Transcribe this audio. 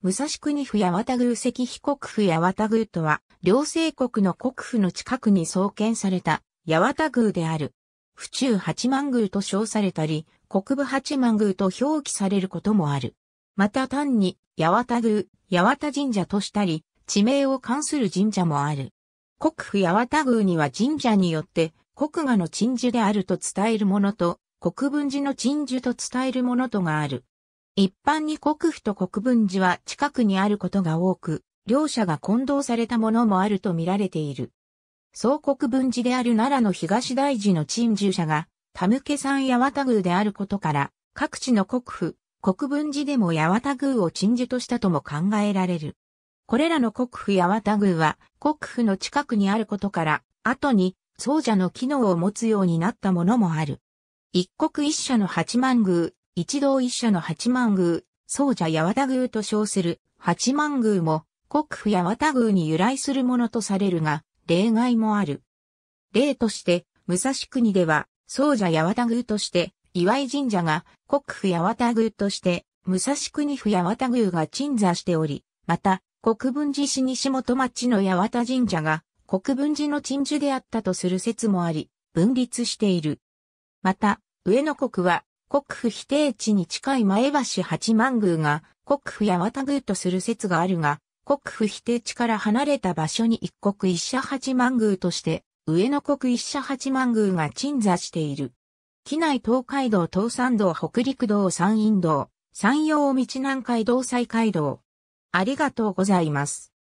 武蔵国府八幡宮石被国府八幡宮とは、両政国の国府の近くに創建された八幡宮である。府中八幡宮と称されたり、国部八幡宮と表記されることもある。また単に、八幡宮、八幡神社としたり、地名を関する神社もある。国府八幡宮には神社によって、国画の鎮守であると伝えるものと、国分寺の鎮守と伝えるものとがある。一般に国府と国分寺は近くにあることが多く、両者が混同されたものもあると見られている。総国分寺である奈良の東大寺の鎮守者が、田向山八幡宮であることから、各地の国府、国分寺でも八幡宮を鎮守としたとも考えられる。これらの国府八幡宮は、国府の近くにあることから、後に、奏者の機能を持つようになったものもある。一国一社の八幡宮、一同一社の八幡宮、総社八幡宮と称する八幡宮も国府八幡宮に由来するものとされるが、例外もある。例として、武蔵国では、総社八幡宮として、岩井神社が国府八幡宮として、武蔵国府八幡宮が鎮座しており、また、国分寺市西本町の八幡神社が国分寺の鎮守であったとする説もあり、分立している。また、上野国は国府否定地に近い前橋八幡宮が国府や綿宮とする説があるが、国府否定地から離れた場所に一国一社八幡宮として、上野国一社八幡宮が鎮座している。機内東海道東山道北陸道山陰道、山陽道南海道西海道。ありがとうございます。